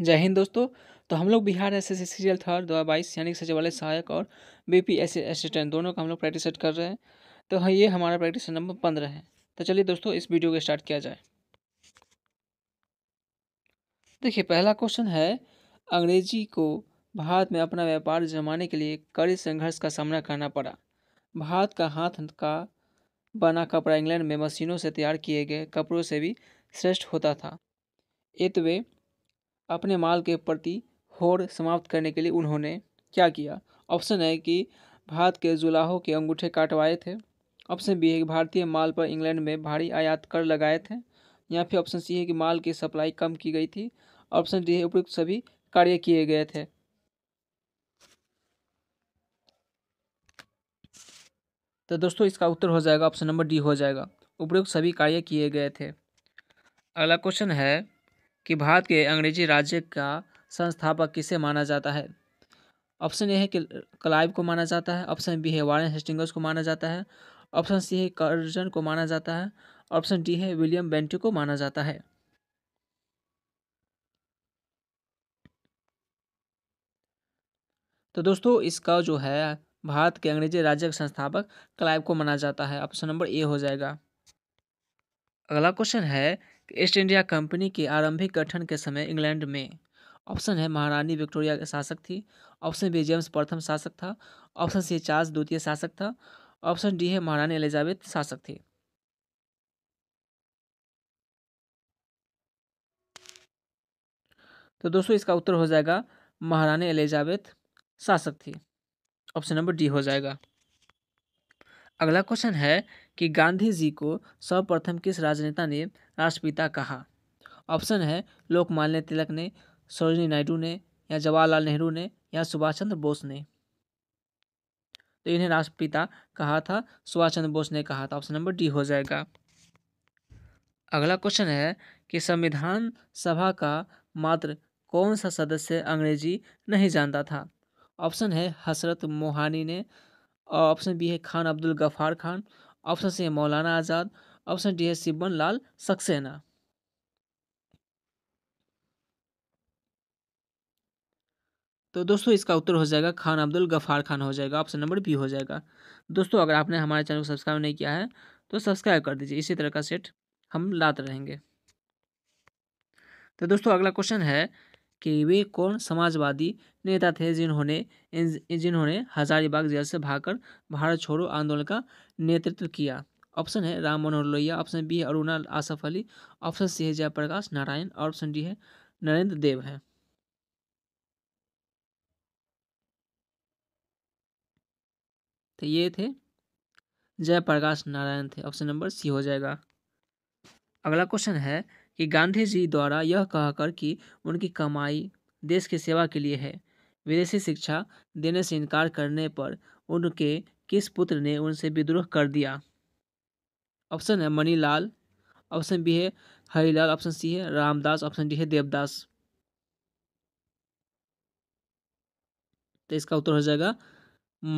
जय हिंद दोस्तों तो हम लोग Bihar S S serial third दो हज़ार बाईस यानी कि सचिवालय सहायक और बी पी एस असिस्टेंट दोनों का हम लोग प्रैक्टिस सेट कर रहे हैं तो हाँ ये हमारा प्रैक्टिस नंबर पंद्रह है तो चलिए दोस्तों इस वीडियो को स्टार्ट किया जाए देखिए पहला क्वेश्चन है अंग्रेजी को भारत में अपना व्यापार जमाने के लिए कड़ी संघर्ष का सामना करना पड़ा भारत का हाथ का बना कपड़ा इंग्लैंड में मशीनों से तैयार किए गए कपड़ों से भी श्रेष्ठ होता था एतवे अपने माल के प्रति होड़ समाप्त करने के लिए उन्होंने क्या किया ऑप्शन है कि भारत के जुलाहों के अंगूठे काटवाए थे ऑप्शन बी है कि भारतीय माल पर इंग्लैंड में भारी आयात कर लगाए थे या फिर ऑप्शन सी है कि माल की सप्लाई कम की गई थी ऑप्शन डी है उपयुक्त सभी कार्य किए गए थे तो दोस्तों इसका उत्तर हो जाएगा ऑप्शन नंबर डी हो जाएगा उपयुक्त सभी कार्य किए गए थे अगला क्वेश्चन है कि भारत के अंग्रेजी राज्य का संस्थापक किसे माना जाता है ऑप्शन ए है कि क्लाइव को माना जाता है ऑप्शन बी है वारेन हेस्टिंगर्स को माना जाता है ऑप्शन सी है कर्जन को माना जाता है ऑप्शन डी है विलियम बेंटी को माना जाता है तो दोस्तों इसका जो है भारत के अंग्रेजी राज्य का संस्थापक क्लाइव को माना जाता है ऑप्शन नंबर ए हो जाएगा अगला क्वेश्चन है ईस्ट इंडिया कंपनी के आरंभिक गठन के समय इंग्लैंड में ऑप्शन है महारानी विक्टोरिया शासक थी ऑप्शन बी जेम्स प्रथम शासक था ऑप्शन सी चार्ल्स द्वितीय शासक था ऑप्शन डी है महारानी एलिजाबेथ शासक थी तो दोस्तों इसका उत्तर हो जाएगा महारानी एलिजाबेथ शासक थी ऑप्शन नंबर डी हो जाएगा अगला क्वेश्चन है कि गांधी जी को सर्वप्रथम किस राजनेता ने राष्ट्रपिता कहा ऑप्शन है लोकमान्य तिलक ने सरोजनी नायडू ने या जवाहरलाल नेहरू ने या सुभाष चंद्र बोस ने तो इन्हें राष्ट्रपिता कहा था सुभाष चंद्र बोस ने कहा था ऑप्शन नंबर डी हो जाएगा अगला क्वेश्चन है कि संविधान सभा का मात्र कौन सा सदस्य अंग्रेजी नहीं जानता था ऑप्शन है हसरत मोहानी ने और ऑप्शन बी है खान अब्दुल गफार खान ऑप्शन सी है मौलाना आज़ाद ऑप्शन डी है सिब्बन लाल सक्सेना तो दोस्तों इसका उत्तर हो जाएगा खान अब्दुल गफ़ार खान हो जाएगा ऑप्शन नंबर बी हो जाएगा दोस्तों अगर आपने हमारे चैनल को सब्सक्राइब नहीं किया है तो सब्सक्राइब कर दीजिए इसी तरह का सेट हम लाते रहेंगे तो दोस्तों अगला क्वेश्चन है कि वे कौन समाजवादी नेता थे जिन्होंने जिन्होंने हजारीबाग जेल से भागकर भारत छोड़ो आंदोलन का नेतृत्व किया ऑप्शन है राम मनोहर लोहिया ऑप्शन बी है अरुणा आसफ अली ऑप्शन सी है जयप्रकाश नारायण और ऑप्शन डी है नरेंद्र देव है तो ये थे जयप्रकाश नारायण थे ऑप्शन नंबर सी हो जाएगा अगला क्वेश्चन है कि गांधी जी द्वारा यह कहकर कि उनकी कमाई देश की सेवा के लिए है विदेशी शिक्षा देने से इनकार करने पर उनके किस पुत्र ने उनसे विद्रोह कर दिया ऑप्शन है मणिलाल ऑप्शन बी है हरिलाल ऑप्शन सी है रामदास ऑप्शन डी है देवदास तो इसका उत्तर हो जाएगा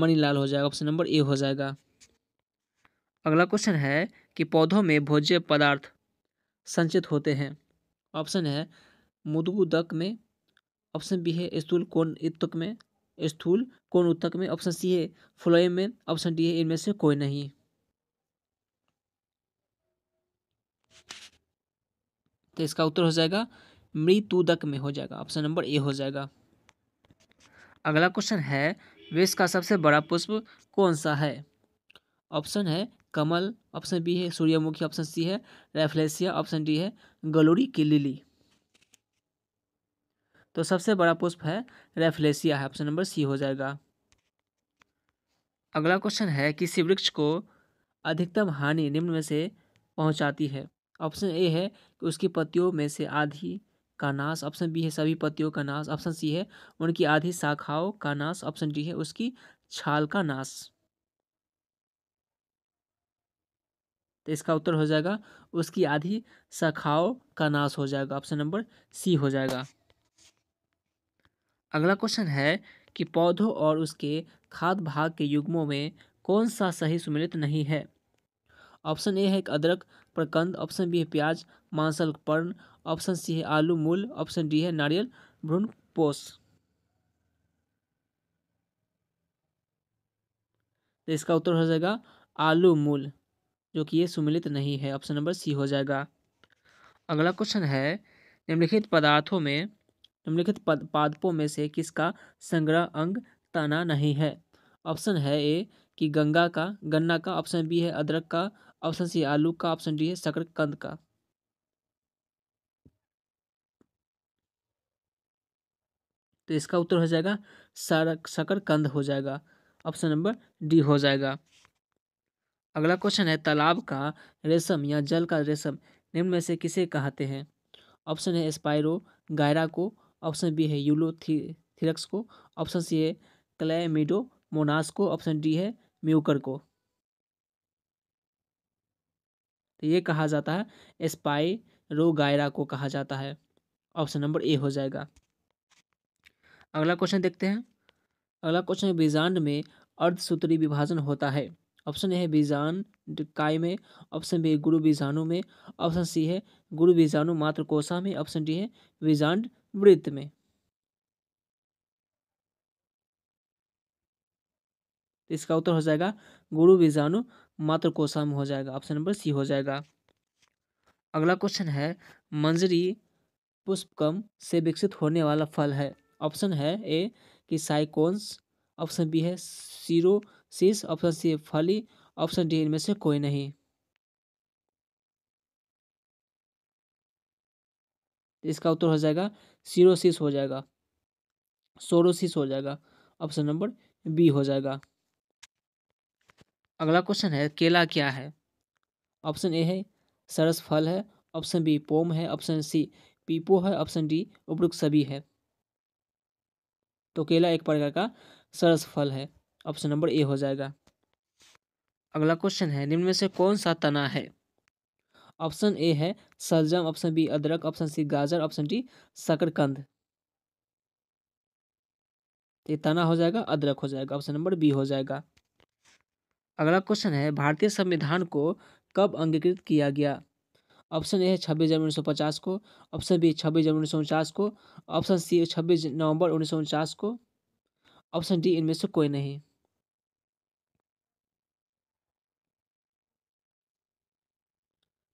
मणिलाल हो जाएगा ऑप्शन नंबर ए हो जाएगा अगला क्वेश्चन है कि पौधों में भोज्य पदार्थ संचित होते हैं ऑप्शन है मुदगुदक में ऑप्शन बी है स्थूल कोण इतक में स्थूल कोण उत्तक में ऑप्शन सी है फ्लोएम में ऑप्शन डी है इनमें से कोई नहीं तो इसका उत्तर हो जाएगा मृतुदक में हो जाएगा ऑप्शन नंबर ए हो जाएगा अगला क्वेश्चन है विश्व का सबसे बड़ा पुष्प कौन सा है ऑप्शन है कमल ऑप्शन बी है सूर्यमुखी ऑप्शन सी है रेफ्लेसिया ऑप्शन डी है गलोरी की लिली तो सबसे बड़ा पुष्प है रेफ्लेसिया है ऑप्शन नंबर सी हो जाएगा अगला क्वेश्चन है कि वृक्ष को अधिकतम हानि निम्न में से पहुंचाती है ऑप्शन ए है कि उसकी पत्तियों में से आधी का नाश ऑप्शन बी है सभी पत्तियों का नाश ऑप्शन सी है उनकी आधी शाखाओं का नाश ऑप्शन डी है उसकी छाल का नाश तो इसका उत्तर हो जाएगा उसकी आधी शाखाओं का नाश हो जाएगा ऑप्शन नंबर सी हो जाएगा अगला क्वेश्चन है कि पौधों और उसके खाद भाग के युग्मों में कौन सा सही सुमिलित नहीं है ऑप्शन ए है अदरक प्रकंद ऑप्शन बी है प्याज मांसल पर्ण ऑप्शन सी है आलू मूल ऑप्शन डी है नारियल भ्रूण पोष तो इसका उत्तर हो जाएगा आलू मूल जो कि ये सुमिलित नहीं है ऑप्शन नंबर सी हो जाएगा अगला क्वेश्चन है निम्नलिखित पदार्थों में निम्नलिखित पद पादपों में से किसका संग्रह अंग तना नहीं है ऑप्शन है ए कि गंगा का गन्ना का ऑप्शन बी है अदरक का ऑप्शन सी आलू का ऑप्शन डी है शकरकंद का तो इसका उत्तर हो जाएगा सर शकरकंद हो जाएगा ऑप्शन नंबर डी हो जाएगा अगला क्वेश्चन है तालाब का रेशम या जल का रेशम निम्न में से किसे कहते हैं ऑप्शन है स्पायरो गायरा को ऑप्शन बी है यूलो थी, थिरक्स को ऑप्शन सी है क्लेमिडो मोनास को ऑप्शन डी है म्यूकर को तो ये कहा जाता है स्पाइरो गायरा को कहा जाता है ऑप्शन नंबर ए हो जाएगा अगला क्वेश्चन देखते हैं अगला क्वेश्चन है बीजांड में अर्धसूत्री विभाजन होता है ऑप्शन ए है बीजान काय में ऑप्शन बी गुरु बीजाणु में ऑप्शन सी है गुरु बीजाणु मात्र कोशा में ऑप्शन डी है बीजांड वृत्त में तो इसका उत्तर हो जाएगा गुरु बीजाणु मात्र कोशा में हो जाएगा ऑप्शन नंबर सी हो जाएगा अगला क्वेश्चन है मंजरी पुष्पकम से विकसित होने वाला फल है ऑप्शन है ए कि साइकोन्स ऑप्शन बी है सीरो शीश ऑप्शन सी फली ऑप्शन डी इनमें से कोई नहीं इसका उत्तर हो जाएगा सीरोसिस हो जाएगा सोरोसिस हो जाएगा ऑप्शन नंबर बी हो जाएगा अगला क्वेश्चन है केला क्या है ऑप्शन ए है सरस फल है ऑप्शन बी पोम है ऑप्शन सी पीपो है ऑप्शन डी उपरुक्त सभी है तो केला एक प्रकार का सरस फल है ऑप्शन नंबर ए हो जाएगा अगला क्वेश्चन है निम्न में से कौन सा तना है ऑप्शन ए है सलजम ऑप्शन बी अदरक ऑप्शन सी गाजर ऑप्शन डी शकरकंद ये तना हो जाएगा अदरक हो जाएगा ऑप्शन नंबर बी हो जाएगा अगला क्वेश्चन है भारतीय संविधान को कब अंगीकृत किया गया ऑप्शन ए है छब्बीस जनवरी उन्नीस सौ पचास को ऑप्शन बी छब्बीस जनवरी उन्नीस सौ उनचास को ऑप्शन सी छब्बीस नवंबर उन्नीस सौ उनचास को ऑप्शन डी इनमें से कोई नहीं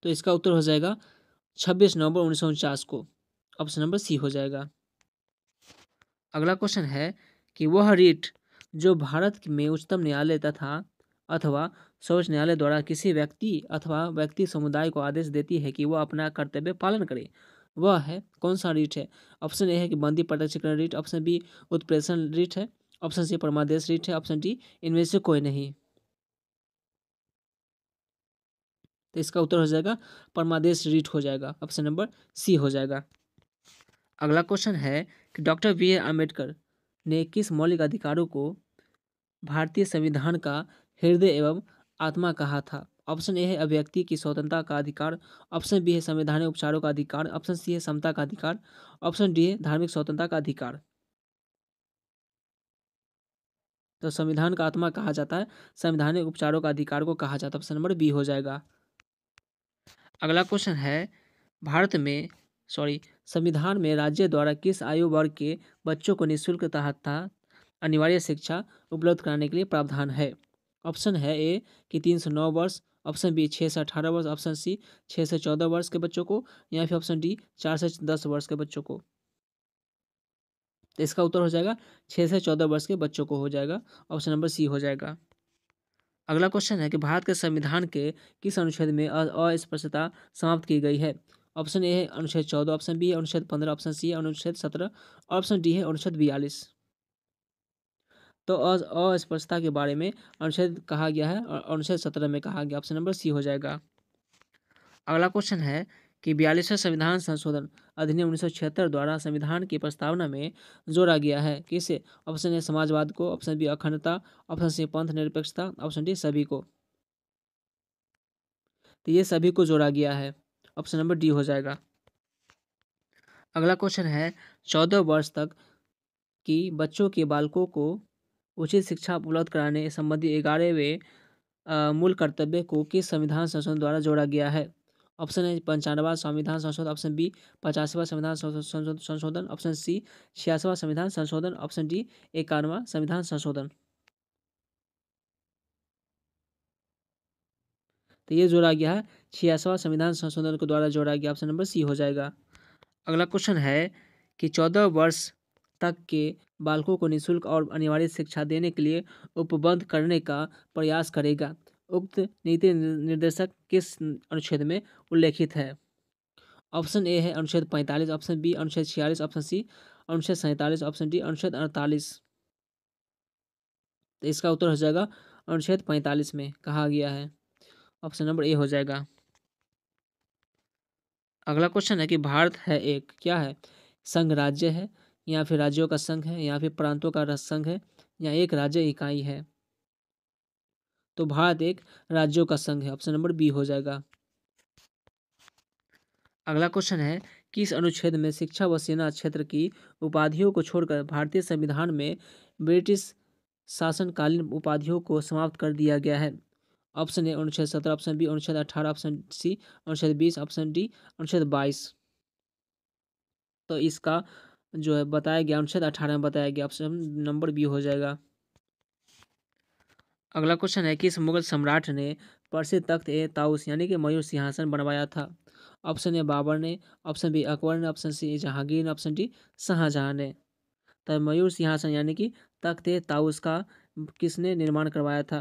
तो इसका उत्तर हो जाएगा छब्बीस नवंबर उन्नीस को ऑप्शन नंबर सी हो जाएगा अगला क्वेश्चन है कि वह रिट जो भारत में उच्चतम न्यायालय तथा अथवा सर्वोच्च न्यायालय द्वारा किसी व्यक्ति अथवा व्यक्ति समुदाय को आदेश देती है कि वह अपना कर्तव्य पालन करे वह है कौन सा रीट है ऑप्शन ए है कि बंदी प्रत्यक्षीकरण रीट ऑप्शन बी उत्प्रेषण रीट है ऑप्शन सी परमादेश रीट है ऑप्शन डी इनमें से कोई नहीं तो इसका उत्तर हो जाएगा परमादेश रीट हो जाएगा ऑप्शन नंबर सी हो जाएगा अगला क्वेश्चन है कि डॉक्टर बी आर आम्बेडकर ने किस मौलिक अधिकारों को भारतीय संविधान का हृदय एवं आत्मा कहा था ऑप्शन ए है अभिव्यक्ति की स्वतंत्रता का अधिकार ऑप्शन बी है संवैधानिक उपचारों का अधिकार ऑप्शन सी है समता का अधिकार ऑप्शन डी है धार्मिक स्वतंत्रता का अधिकार तो संविधान का आत्मा कहा जाता है संवैधानिक उपचारों का अधिकार को कहा जाता है ऑप्शन नंबर बी हो जाएगा अगला क्वेश्चन है भारत में सॉरी संविधान में राज्य द्वारा किस आयु वर्ग के बच्चों को निःशुल्क तहत अनिवार्य शिक्षा उपलब्ध कराने के लिए प्रावधान है ऑप्शन है ए कि तीन सौ नौ वर्ष ऑप्शन बी छः से अठारह वर्ष ऑप्शन सी छः से चौदह वर्ष के बच्चों को या फिर ऑप्शन डी चार से दस वर्ष के बच्चों को तो इसका उत्तर हो जाएगा छः से चौदह वर्ष के बच्चों को हो जाएगा ऑप्शन नंबर सी हो जाएगा अगला क्वेश्चन है कि भारत के संविधान के किस अनुच्छेद में अस्पृश्यता समाप्त की गई है ऑप्शन ए है अनुच्छेद चौदह ऑप्शन बी है अनुच्छेद पंद्रह ऑप्शन सी है अनुच्छेद सत्रह ऑप्शन डी है अनुच्छेद बयालीस तो अस्पृश्यता के बारे में अनुच्छेद कहा गया है और अनुच्छेद सत्रह में कहा गया ऑप्शन नंबर सी हो जाएगा अगला क्वेश्चन है कि बयालीसवें संविधान संशोधन अधिनियम उन्नीस द्वारा संविधान की प्रस्तावना में जोड़ा गया है कि इसे ऑप्शन ए समाजवाद को ऑप्शन बी अखंडता ऑप्शन सी पंथ निरपेक्षता ऑप्शन डी सभी को तो ये सभी को जोड़ा गया है ऑप्शन नंबर डी हो जाएगा अगला क्वेश्चन है चौदह वर्ष तक की बच्चों के बालकों को उचित शिक्षा उपलब्ध कराने संबंधी ग्यारहवें मूल कर्तव्य को किस संविधान संशोधन द्वारा जोड़ा गया है ऑप्शन है पंचानवा संविधान संशोधन ऑप्शन बी पचासवा संविधान संशोधन ऑप्शन सी छियासवा संविधान संशोधन ऑप्शन डी इक्यानवा संविधान संशोधन तो ये जोड़ा गया है छियासवा संविधान संशोधन के द्वारा जोड़ा गया ऑप्शन नंबर सी हो जाएगा अगला क्वेश्चन है कि चौदह वर्ष तक के बालकों को निःशुल्क और अनिवार्य शिक्षा देने के लिए उपबंध करने का प्रयास करेगा उक्त नीति निर्देशक किस अनुच्छेद में उल्लेखित है ऑप्शन ए है अनुच्छेद पैंतालीस ऑप्शन बी अनुच्छेद छियालीस ऑप्शन सी अनुच्छेद सैंतालीस ऑप्शन डी अनुच्छेद अड़तालीस तो इसका उत्तर हो जाएगा अनुच्छेद पैंतालीस में कहा गया है ऑप्शन नंबर ए हो जाएगा अगला क्वेश्चन है कि भारत है एक क्या है संघ राज्य है या फिर राज्यों का संघ है या फिर प्रांतों का संघ है या एक राज्य इकाई है तो भारत एक राज्यों का संघ है ऑप्शन नंबर बी हो जाएगा अगला क्वेश्चन है किस अनुच्छेद में शिक्षा व सेना क्षेत्र की उपाधियों को छोड़कर भारतीय संविधान में ब्रिटिश शासनकालीन उपाधियों को समाप्त कर दिया गया है ऑप्शन ए अनुच्छेद सत्रह ऑप्शन बी अनुच्छेद अठारह ऑप्शन सी अनुच्छेद बीस ऑप्शन डी अनुच्छेद बाईस तो इसका जो है बताया गया अनुच्छेद अठारह में बताया गया ऑप्शन नंबर बी हो जाएगा अगला क्वेश्चन है किस मुगल सम्राट ने परसे तख्त ए ताउस यानी कि मयूर सिंहासन बनवाया था ऑप्शन ए बाबर ने ऑप्शन बी अकबर ने ऑप्शन सी जहांगीर ने ऑप्शन डी शाहजहां ने तब तो मयूर सिंहासन यानी कि तख्त ए ताउस का किसने निर्माण करवाया था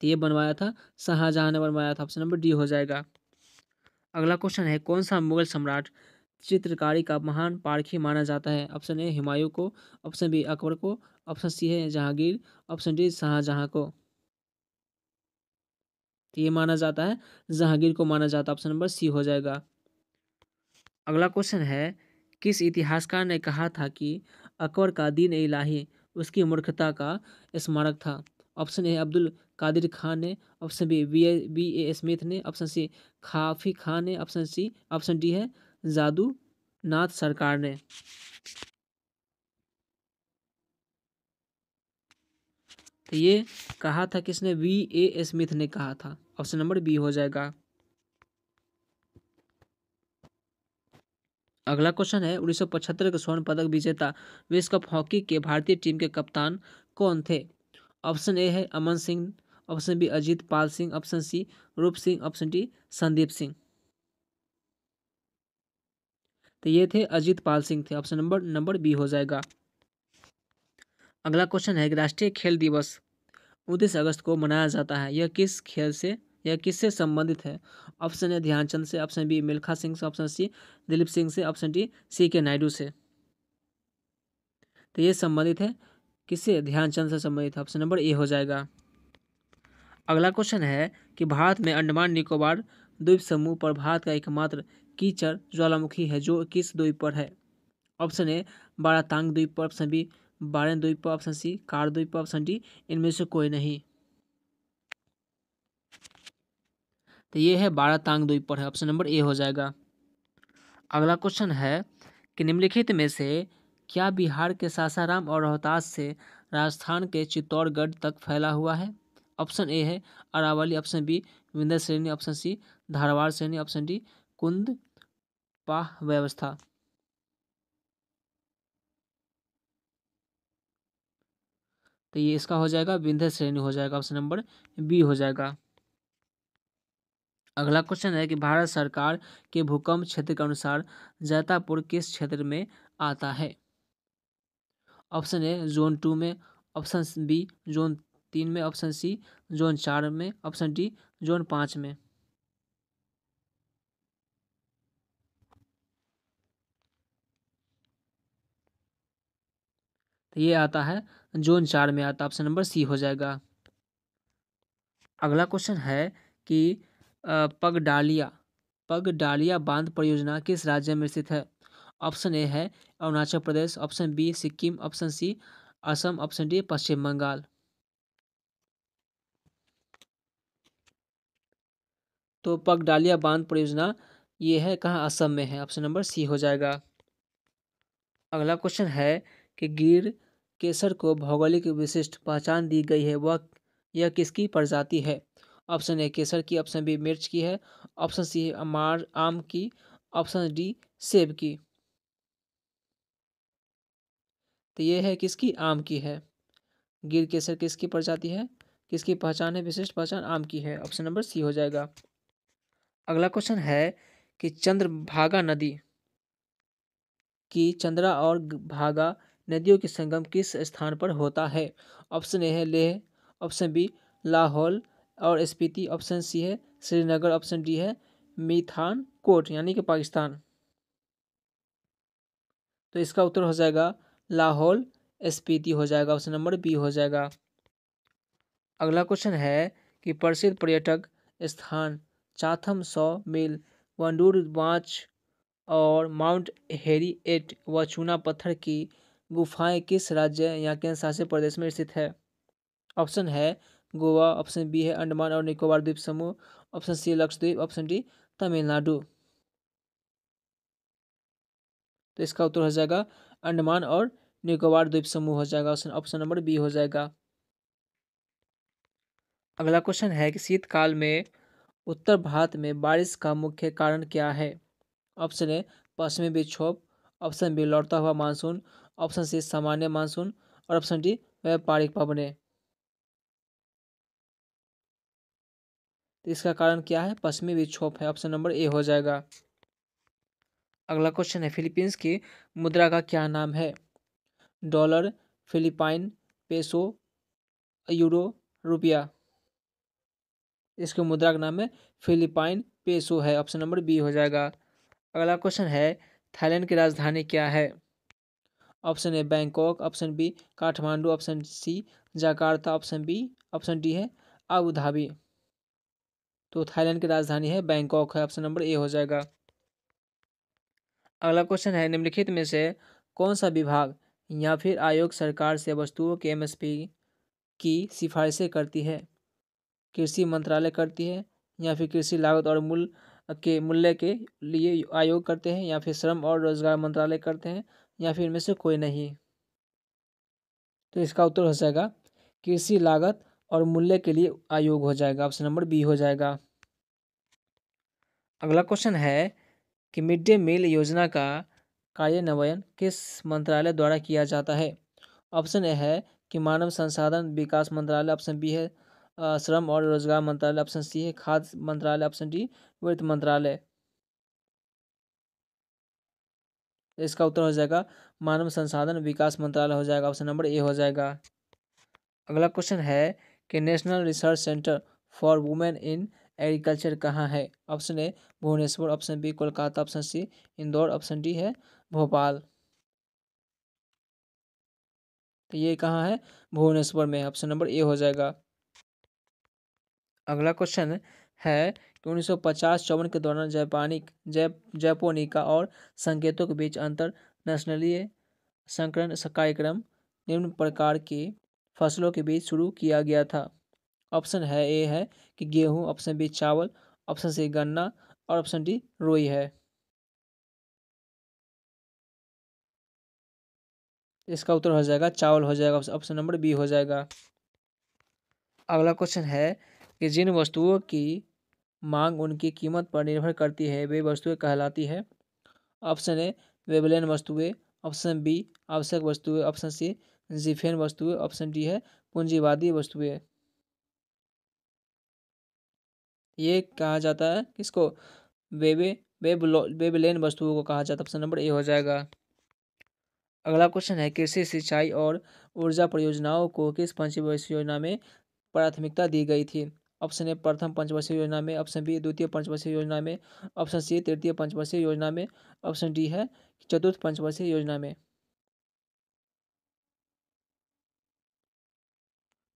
तो ये बनवाया था शाहजहां ने बनवाया था ऑप्शन नंबर डी हो जाएगा अगला क्वेश्चन है कौन सा मुगल सम्राट चित्रकारी का महान पारखी माना जाता है ऑप्शन ए हिमायू को ऑप्शन बी अकबर को ऑप्शन सी है जहांगीर ऑप्शन डी शाहजहाँ को तो ये माना जाता है जहांगीर को माना जाता है ऑप्शन नंबर सी हो जाएगा अगला क्वेश्चन है किस इतिहासकार ने कहा था कि अकबर का दीन इलाही उसकी मूर्खता का स्मारक था ऑप्शन ए अब्दुल कादिर खान ने option B V A B A Smith ने ऑप्शन सी खाफी खान ने ऑप्शन सी ऑप्शन डी है जादू नाथ सरकार ने तो ये कहा था किसने वी ए स्मिथ ने कहा था ऑप्शन नंबर बी हो जाएगा अगला क्वेश्चन है 1975 के स्वर्ण पदक विजेता विश्व कप हॉकी के भारतीय टीम के कप्तान कौन थे ऑप्शन ए है Aman Singh option B Ajit Pal Singh option C Roop Singh option D Sandeep Singh तो ये थे अजीत पाल सिंह थे ऑप्शन नंबर नंबर बी हो जाएगा अगला क्वेश्चन है कि राष्ट्रीय खेल दिवस उनतीस अगस्त को मनाया जाता है यह किस खेल से यह किससे संबंधित है ऑप्शन ए ध्यानचंद से ऑप्शन बी मिल्खा सिंह से ऑप्शन सी दिलीप सिंह से ऑप्शन डी सी के नायडू से तो ये संबंधित है किससे ध्यानचंद से संबंधित है ऑप्शन नंबर ए हो जाएगा अगला क्वेश्चन है कि भारत में अंडमान निकोबार द्वीप समूह पर भारत का एकमात्र कीचड़ ज्वालामुखी है जो किस द्वीप पर है ऑप्शन ए बारातांग द्वीप पर ऑप्शन बी बारह द्वीप ऑप्शन सी कार द्वीप ऑप्शन डी इनमें से कोई नहीं तो ये है बारह तांग द्वीप पर है ऑप्शन नंबर ए हो जाएगा अगला क्वेश्चन है कि निम्नलिखित में से क्या बिहार के सासाराम और रोहतास से राजस्थान के चित्तौड़गढ़ तक फैला हुआ है ऑप्शन ए है अरावली ऑप्शन बी विंध्य श्रेणी ऑप्शन सी धारवाड़ श्रेणी ऑप्शन डी कुंद पाह व्यवस्था तो ये इसका हो जाएगा विंध्य श्रेणी हो जाएगा ऑप्शन नंबर बी हो जाएगा अगला क्वेश्चन है कि भारत सरकार के भूकंप क्षेत्र के अनुसार जैतापुर किस क्षेत्र में आता है ऑप्शन ए जोन टू में ऑप्शन बी जोन तीन में ऑप्शन सी जोन चार में ऑप्शन डी जोन पाँच में तो ये आता है जोन चार में आता ऑप्शन नंबर सी हो जाएगा अगला क्वेश्चन है कि पगडालिया डालिया बांध परियोजना किस राज्य में स्थित है ऑप्शन ए है Arunachal Pradesh option B Sikkim option C Assam option D Paschim Bangal तो पगडालिया बांध परियोजना ये है कहाँ असम में है ऑप्शन नंबर सी हो जाएगा अगला क्वेश्चन है कि गिर केसर को भौगोलिक विशिष्ट पहचान दी गई है वह यह किसकी प्रजाति है ऑप्शन ए केसर की ऑप्शन बी मिर्च की है ऑप्शन सी अमार आम की ऑप्शन डी सेब की तो यह है किसकी आम की है गिर केसर किसकी प्रजाति है किसकी पहचान है विशिष्ट पहचान आम की है ऑप्शन नंबर सी हो जाएगा अगला क्वेश्चन है कि चंद्रभागा नदी की चंद्रा और भागा नदियों के संगम किस स्थान पर होता है ऑप्शन ए है लेह ऑप्शन बी लाहौल और स्पीति ऑप्शन सी है श्रीनगर ऑप्शन डी है मिथान कोट यानी कि पाकिस्तान तो इसका उत्तर हो जाएगा लाहौल स्पीति हो जाएगा ऑप्शन नंबर बी हो जाएगा अगला क्वेश्चन है कि प्रसिद्ध पर्यटक स्थान चाथम सौ मील वंडूर बाँच और माउंट हेरी एट व चूना पत्थर की गुफाएं किस राज्य या केंद्र शासित प्रदेश में स्थित है ऑप्शन है गोवा ऑप्शन बी है अंडमान और निकोबार द्वीप समूह option C Lakshadweep option D Tamil Nadu तो इसका उत्तर हो जाएगा अंडमान और निकोबार द्वीप समूह हो जाएगा ऑप्शन ऑप्शन नंबर बी हो जाएगा अगला क्वेश्चन है कि शीतकाल में उत्तर भारत में बारिश का मुख्य कारण क्या है ऑप्शन ए पश्चिमी विक्षोभ ऑप्शन बी लौटता हुआ मानसून ऑप्शन सी सामान्य मानसून और ऑप्शन डी व्यापारिक पवने तो इसका कारण क्या है पश्चिमी विक्षोभ है ऑप्शन नंबर ए हो जाएगा अगला क्वेश्चन है फिलीपींस की मुद्रा का क्या नाम है डॉलर फिलीपाइन पेसो यूरो रुपया इसके मुद्रा का नाम है फिलीपाइन पेसो है ऑप्शन नंबर बी हो जाएगा अगला क्वेश्चन है थाईलैंड की राजधानी क्या है option A Bangkok option B Kathmandu option C Jakarta option B option D है आबू धाबी तो थाईलैंड की राजधानी है बैंकॉक है ऑप्शन नंबर ए हो जाएगा अगला क्वेश्चन है निम्नलिखित में से कौन सा विभाग या फिर आयोग सरकार से वस्तुओं के एमएसपी की सिफारिशें करती है कृषि मंत्रालय करती है या फिर कृषि लागत और मूल्य के मूल्य के लिए आयोग करते हैं या फिर श्रम और रोजगार मंत्रालय करते हैं या फिर में से कोई नहीं तो इसका उत्तर हो जाएगा कृषि लागत और मूल्य के लिए आयोग हो जाएगा ऑप्शन नंबर बी हो जाएगा अगला क्वेश्चन है कि मिड डे मील योजना का कार्यान्वयन किस मंत्रालय द्वारा किया जाता है ऑप्शन ए है कि मानव संसाधन विकास मंत्रालय ऑप्शन बी है श्रम और रोजगार मंत्रालय ऑप्शन सी है खाद्य मंत्रालय ऑप्शन डी वित्त मंत्रालय इसका उत्तर हो जाएगा मानव संसाधन विकास मंत्रालय हो जाएगा ऑप्शन नंबर ए हो जाएगा अगला क्वेश्चन है कि national research centre for women in agriculture कहाँ है option A Bhubaneswar option B Kolkata option C Indore option D है भोपाल तो ये कहाँ है भुवनेश्वर में ऑप्शन नंबर ए हो जाएगा अगला क्वेश्चन है उन्नीस सौ पचास चौवन के दौरान जापानिक जैप जैपोनिका और संकेतों के बीच अंतर नेशनलीय संकरण कार्यक्रम निम्न प्रकार के फसलों के बीच शुरू किया गया था ऑप्शन है ए है कि गेहूँ ऑप्शन बी चावल ऑप्शन सी गन्ना और ऑप्शन डी रोई है इसका उत्तर हो जाएगा चावल हो जाएगा ऑप्शन नंबर बी हो जाएगा अगला क्वेश्चन है कि जिन वस्तुओं की मांग उनकी कीमत पर निर्भर करती है वे वस्तुएं कहलाती है ऑप्शन ए वेबलेन वस्तुएं ऑप्शन बी आवश्यक वस्तुएं ऑप्शन सी जिफेन वस्तुएं ऑप्शन डी है पूंजीवादी वस्तुएं ये कहा जाता है किसको वेबे वेब वेबलेन वस्तुओं को कहा जाता है ऑप्शन नंबर ए हो जाएगा अगला क्वेश्चन है कृषि सिंचाई और ऊर्जा परियोजनाओं को किस पंचवर्षीय योजना में प्राथमिकता दी गई थी ऑप्शन ए प्रथम पंचवर्षीय योजना में ऑप्शन बी द्वितीय पंचवर्षीय योजना में ऑप्शन सी तृतीय पंचवर्षीय योजना में ऑप्शन डी है चतुर्थ पंचवर्षीय योजना में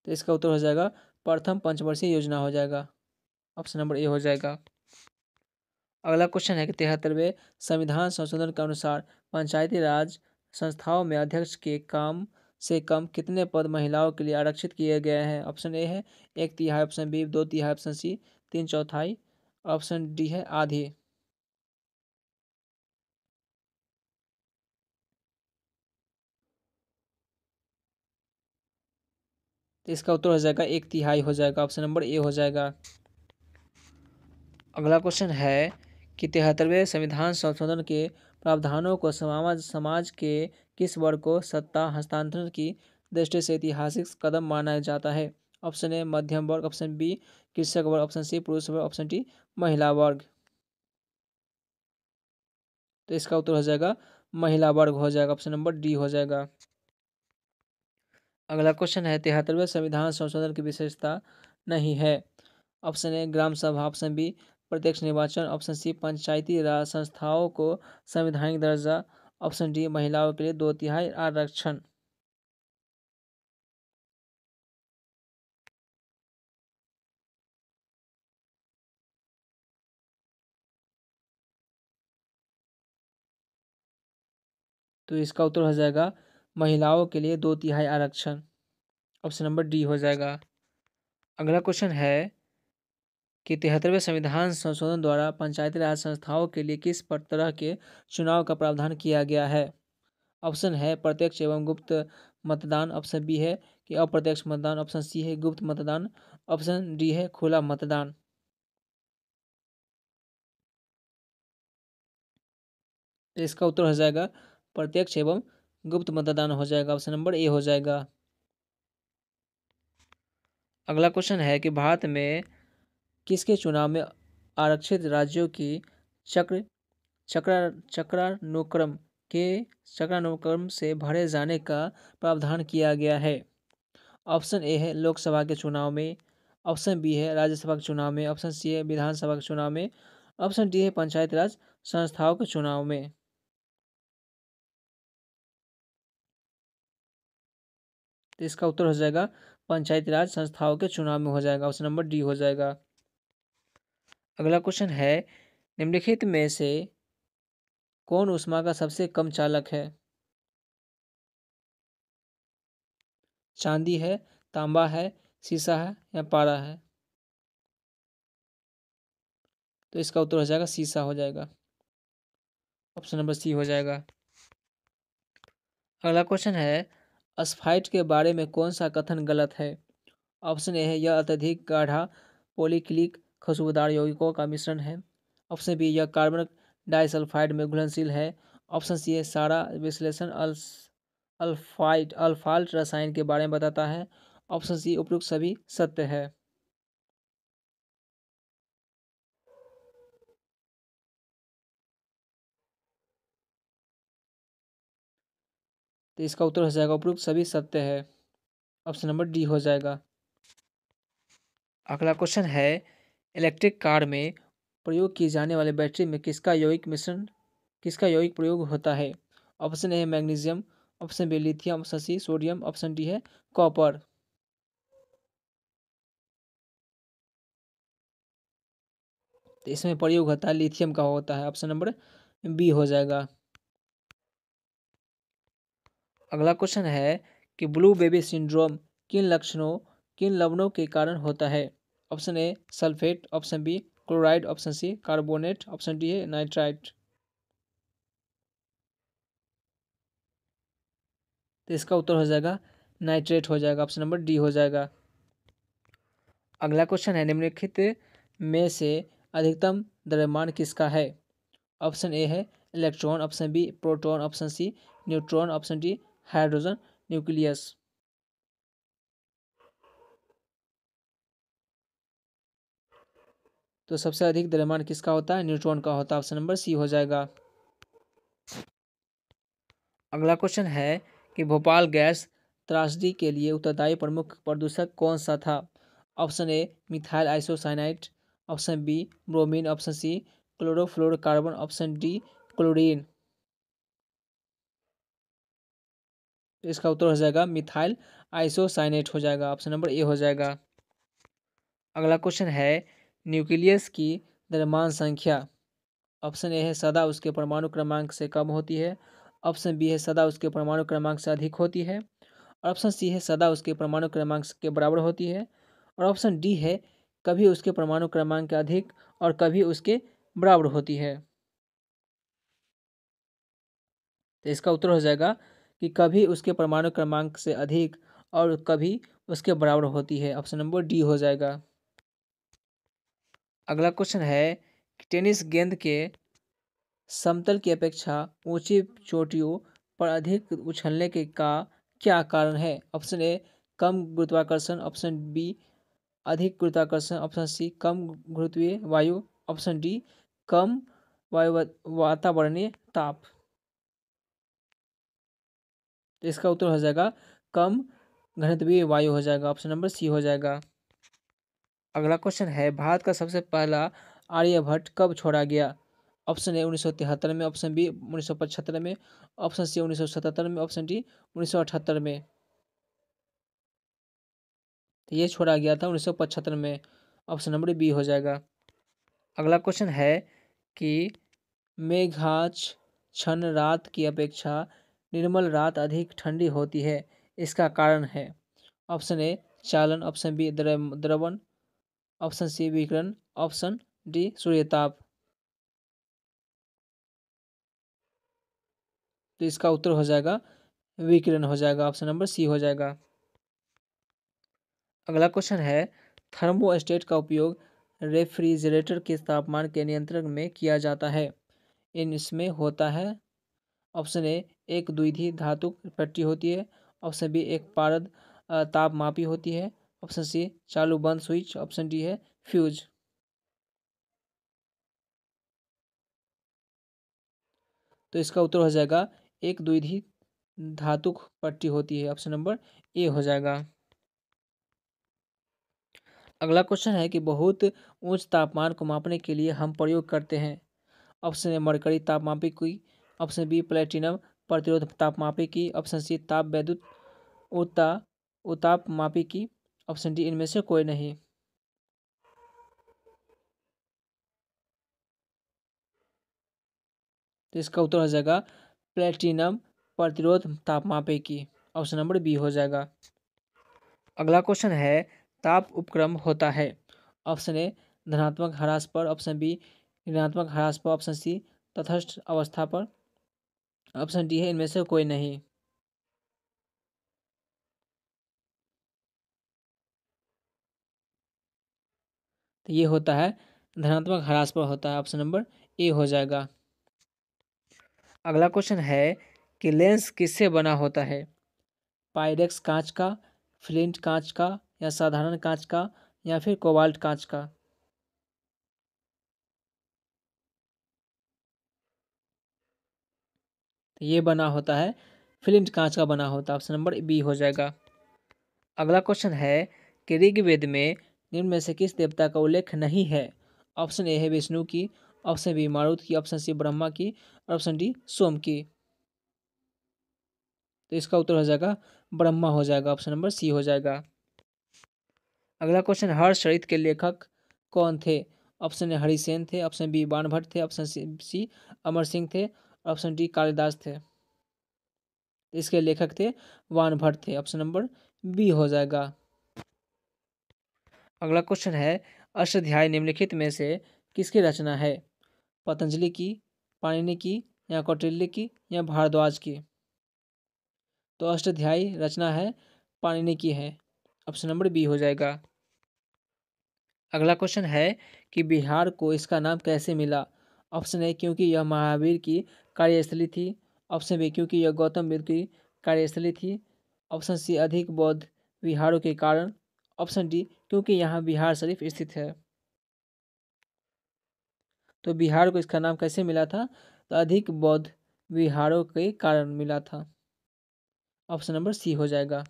तो इसका उत्तर हो जाएगा प्रथम पंचवर्षीय योजना हो जाएगा ऑप्शन नंबर ए हो जाएगा अगला क्वेश्चन है कि तिहत्तरवें संविधान संशोधन के अनुसार पंचायती राज संस्थाओं में अध्यक्ष के काम से कम कितने पद महिलाओं के लिए आरक्षित किए गए हैं ऑप्शन ए है एक तिहाई ऑप्शन बी दो तिहाई ऑप्शन सी तीन चौथाई ऑप्शन डी है आधी तो इसका उत्तर हो जाएगा एक तिहाई हो जाएगा ऑप्शन नंबर ए हो जाएगा अगला क्वेश्चन है कि तिहत्तरवें संविधान संशोधन के प्रावधानों को समाज समाज के किस वर्ग को सत्ता हस्तांतरण की दृष्टि से ऐतिहासिक कदम माना जाता है ऑप्शन ए मध्यम वर्ग ऑप्शन बी कृषक वर्ग ऑप्शन सी पुरुष वर्ग ऑप्शन डी महिला वर्ग तो इसका उत्तर हो जाएगा महिला वर्ग हो जाएगा ऑप्शन नंबर डी हो जाएगा अगला क्वेश्चन है तिहत्तरवें संविधान संशोधन की विशेषता नहीं है ऑप्शन ए ग्राम सभा ऑप्शन बी प्रत्यक्ष निर्वाचन ऑप्शन सी पंचायती राज संस्थाओं को संवैधानिक दर्जा ऑप्शन डी महिलाओं के लिए दो तिहाई आरक्षण तो इसका उत्तर हो जाएगा महिलाओं के लिए दो तिहाई आरक्षण ऑप्शन नंबर डी हो जाएगा अगला क्वेश्चन है कि तिहत्तरवें संविधान संशोधन द्वारा पंचायती राज संस्थाओं के लिए किस तरह के चुनाव का प्रावधान किया गया है ऑप्शन है प्रत्यक्ष एवं गुप्त मतदान ऑप्शन बी है कि अप्रत्यक्ष मतदान ऑप्शन सी है गुप्त मतदान ऑप्शन डी है खुला मतदान इसका उत्तर हो जाएगा प्रत्यक्ष एवं गुप्त मतदान हो जाएगा ऑप्शन नंबर ए हो जाएगा अगला क्वेश्चन है कि भारत में किसके चुनाव में आरक्षित राज्यों की चक्र चक्रा चक्रानुक्रम के चक्रानुक्रम से भरे जाने का प्रावधान किया गया है ऑप्शन ए है लोकसभा के चुनाव में ऑप्शन बी है राज्यसभा के चुनाव में ऑप्शन सी है विधानसभा के चुनाव में ऑप्शन डी है पंचायत राज संस्थाओं के चुनाव में तो इसका उत्तर हो जाएगा पंचायती राज संस्थाओं के चुनाव में हो जाएगा ऑप्शन नंबर डी हो जाएगा अगला क्वेश्चन है निम्नलिखित में से कौन उष्मा का सबसे कम चालक है चांदी है तांबा है सीसा है या पारा है तो इसका उत्तर हो जाएगा सीसा हो जाएगा ऑप्शन नंबर सी हो जाएगा अगला क्वेश्चन है अस्फाइट के बारे में कौन सा कथन गलत है ऑप्शन ए है यह अत्यधिक गाढ़ा पोलिक्लिक खुशबूदार यौगिकों का मिश्रण है ऑप्शन बी यह कार्बन डाइसल्फाइड में घुलनशील है ऑप्शन सी है सारा विश्लेषण अल्फाइड अल्फाल्ट रसायन के बारे में बताता है ऑप्शन सी उपयुक्त सभी सत्य है तो इसका उत्तर हो जाएगा उपयुक्त सभी सत्य है ऑप्शन नंबर डी हो जाएगा अगला क्वेश्चन है इलेक्ट्रिक कार में प्रयोग की जाने वाली बैटरी में किसका यौगिक मिश्रण किसका यौगिक प्रयोग होता है ऑप्शन ए है magnesium option B lithium option C sodium option D है कॉपर तो इसमें प्रयोग होता है लिथियम का होता है ऑप्शन नंबर बी हो जाएगा अगला क्वेश्चन है कि ब्लू बेबी सिंड्रोम किन लक्षणों किन लवणों के कारण होता है option A sulphate option B chloride option C carbonate option D है नाइट्राइट तो इसका उत्तर हो जाएगा नाइट्रेट हो जाएगा ऑप्शन नंबर डी हो जाएगा अगला क्वेश्चन है निम्नलिखित में से अधिकतम द्रव्यमान किसका है ऑप्शन ए है electron option B proton option C neutron option D hydrogen nucleus तो सबसे अधिक द्रव्यमान किसका होता है न्यूट्रॉन का होता है ऑप्शन नंबर सी हो जाएगा अगला क्वेश्चन है कि भोपाल गैस त्रासदी के लिए उत्तरदायी प्रमुख प्रदूषक कौन सा था option A methyl isocyanate option B bromine option C chlorofluorocarbon option D chlorine इसका उत्तर हो जाएगा मिथाइल आइसोसाइनेट हो जाएगा ऑप्शन नंबर ए हो जाएगा अगला क्वेश्चन है न्यूक्लियस की द्रव्यमान संख्या ऑप्शन ए है सदा उसके परमाणु क्रमांक से कम होती है ऑप्शन बी है सदा उसके परमाणु क्रमांक से अधिक होती है और ऑप्शन सी है सदा उसके परमाणु क्रमांक के बराबर होती है और ऑप्शन डी है कभी उसके परमाणु क्रमांक के अधिक और कभी उसके बराबर होती है तो इसका उत्तर हो जाएगा कि कभी उसके परमाणु क्रमांक से अधिक और कभी उसके बराबर होती है ऑप्शन नंबर डी हो जाएगा अगला क्वेश्चन है कि टेनिस गेंद के समतल की अपेक्षा ऊंची चोटियों पर अधिक उछलने के का क्या कारण है ऑप्शन ए कम गुरुत्वाकर्षण ऑप्शन बी अधिक गुरुत्वाकर्षण ऑप्शन सी कम गुरुत्वीय वायु ऑप्शन डी कम वायु वातावरणीय ताप तो इसका उत्तर हो जाएगा कम घनत्वीय वायु हो जाएगा ऑप्शन नंबर सी हो जाएगा अगला क्वेश्चन है भारत का सबसे पहला आर्यभट्ट कब छोड़ा गया ऑप्शन ए उन्नीस में ऑप्शन बी उन्नीस में ऑप्शन सी उन्नीस में ऑप्शन डी उन्नीस में तो ये छोड़ा गया था उन्नीस में ऑप्शन नंबर बी हो जाएगा अगला क्वेश्चन है कि मेघाच क्षण रात की अपेक्षा निर्मल रात अधिक ठंडी होती है इसका कारण है ऑप्शन ए चालन ऑप्शन बी द्रवण ऑप्शन सी विकिरण ऑप्शन डी सूर्यताप तो इसका उत्तर हो जाएगा विकिरण हो जाएगा ऑप्शन नंबर सी हो जाएगा अगला क्वेश्चन है थर्मोस्टेट का उपयोग रेफ्रिजरेटर के तापमान के नियंत्रण में किया जाता है इन इसमें होता है ऑप्शन ए एक द्विधी धातु पट्टी होती है ऑप्शन बी एक पारद तापमापी होती है ऑप्शन सी चालू बंद स्विच ऑप्शन डी है फ्यूज तो इसका उत्तर हो जाएगा एक द्विधी धातुक पट्टी होती है ऑप्शन नंबर ए हो जाएगा अगला क्वेश्चन है कि बहुत ऊंच तापमान को मापने के लिए हम प्रयोग करते हैं ऑप्शन ए मरकरी तापमापी की ऑप्शन बी प्लेटिनम प्रतिरोध तापमापी की ऑप्शन सी ताप वैद्युत उत्ता उताप मापी की ऑप्शन डी इनमें से कोई नहीं तो इसका उत्तर हो जाएगा प्लेटिनम प्रतिरोध तापमापे की ऑप्शन नंबर बी हो जाएगा अगला क्वेश्चन है ताप उपक्रम होता है ऑप्शन ए धनात्मक ह्रास पर ऑप्शन बी ऋणात्मक ह्रास पर ऑप्शन सी तथस्थ अवस्था पर ऑप्शन डी है इनमें से कोई नहीं तो ये होता है धनात्मक ह्रास पर होता है ऑप्शन नंबर ए हो जाएगा अगला क्वेश्चन है कि लेंस किससे बना होता है पायरेक्स कांच का फ्लिंट कांच का या साधारण कांच का या फिर कोबाल्ट कांच का तो ये बना होता है फ्लिंट कांच का बना होता है ऑप्शन नंबर बी हो जाएगा अगला क्वेश्चन है कि ऋग्वेद में निम्न में से किस देवता का उल्लेख नहीं है ऑप्शन ए है विष्णु की ऑप्शन बी मारुत की ऑप्शन सी ब्रह्मा की और ऑप्शन डी सोम की तो इसका उत्तर हो जाएगा ब्रह्मा हो जाएगा ऑप्शन नंबर सी हो जाएगा अगला क्वेश्चन हर शरीत के लेखक कौन थे ऑप्शन ए हरिसेन थे ऑप्शन बी बाणभट्ट थे ऑप्शन सी अमर सिंह थे ऑप्शन डी कालिदास थे इसके लेखक थे वानभट्ट थे ऑप्शन नंबर बी हो जाएगा अगला क्वेश्चन है अष्टाध्याय निम्नलिखित में से किसकी रचना है पतंजलि की पाणिनि की या कौटिल्य की या भारद्वाज की तो अष्टाध्याय रचना है पाणिनि की है ऑप्शन नंबर बी हो जाएगा अगला क्वेश्चन है कि बिहार को इसका नाम कैसे मिला ऑप्शन ए क्योंकि यह महावीर की कार्यस्थली थी ऑप्शन बी क्योंकि यह गौतम बुद्ध की कार्यस्थली थी ऑप्शन सी अधिक बौद्ध विहारों के कारण ऑप्शन डी क्योंकि यहाँ बिहार शरीफ स्थित है तो बिहार को इसका नाम कैसे मिला था तो अधिक बौद्ध विहारों के कारण मिला था ऑप्शन नंबर सी हो जाएगा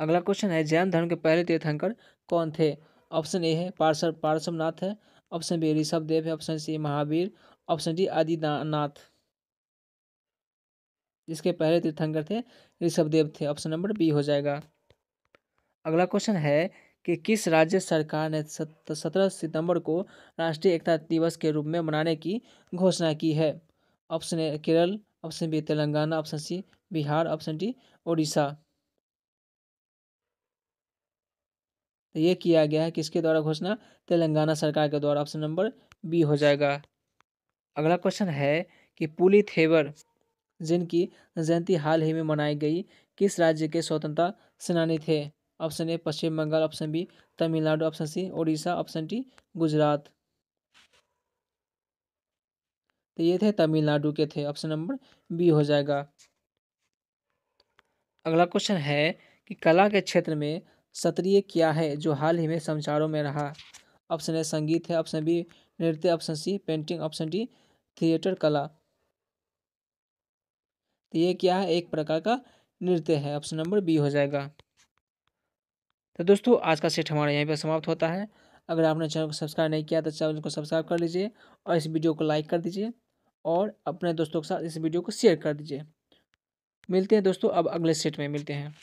अगला क्वेश्चन है जैन धर्म के पहले तीर्थंकर कौन थे ऑप्शन ए है पार्सर पार्शवनाथ है ऑप्शन बी ऋषभ देव है option C Mahavir option D Adinath इसके पहले तीर्थंकर थे ऋषभ देव थे ऑप्शन नंबर बी हो जाएगा अगला क्वेश्चन है कि किस राज्य सरकार ने सत्रह सितंबर को राष्ट्रीय एकता दिवस के रूप में मनाने की घोषणा की है option A Kerala option B Telangana option C Bihar option D Odisha तो ये किया गया है किसके द्वारा घोषणा तेलंगाना सरकार के द्वारा ऑप्शन नंबर बी हो जाएगा अगला क्वेश्चन है कि पुली थेवर जिनकी जयंती हाल ही में मनाई गई किस राज्य के स्वतंत्रता सेनानी थे option A Paschim Bangal option B Tamil Nadu option C Orissa option D Gujarat तो ये थे तमिलनाडु के थे ऑप्शन नंबर बी हो जाएगा अगला क्वेश्चन है कि कला के क्षेत्र में सत्रीय क्या है जो हाल ही में समाचारों में रहा ऑप्शन ए संगीत है ऑप्शन बी नृत्य option C painting option D theatre कला तो ये क्या है एक प्रकार का नृत्य है ऑप्शन नंबर बी हो जाएगा तो दोस्तों आज का सेट हमारे यहीं पर समाप्त होता है अगर आपने चैनल को सब्सक्राइब नहीं किया तो चैनल को सब्सक्राइब कर लीजिए और इस वीडियो को लाइक कर दीजिए और अपने दोस्तों के साथ इस वीडियो को शेयर कर दीजिए मिलते हैं दोस्तों अब अगले सेट में मिलते हैं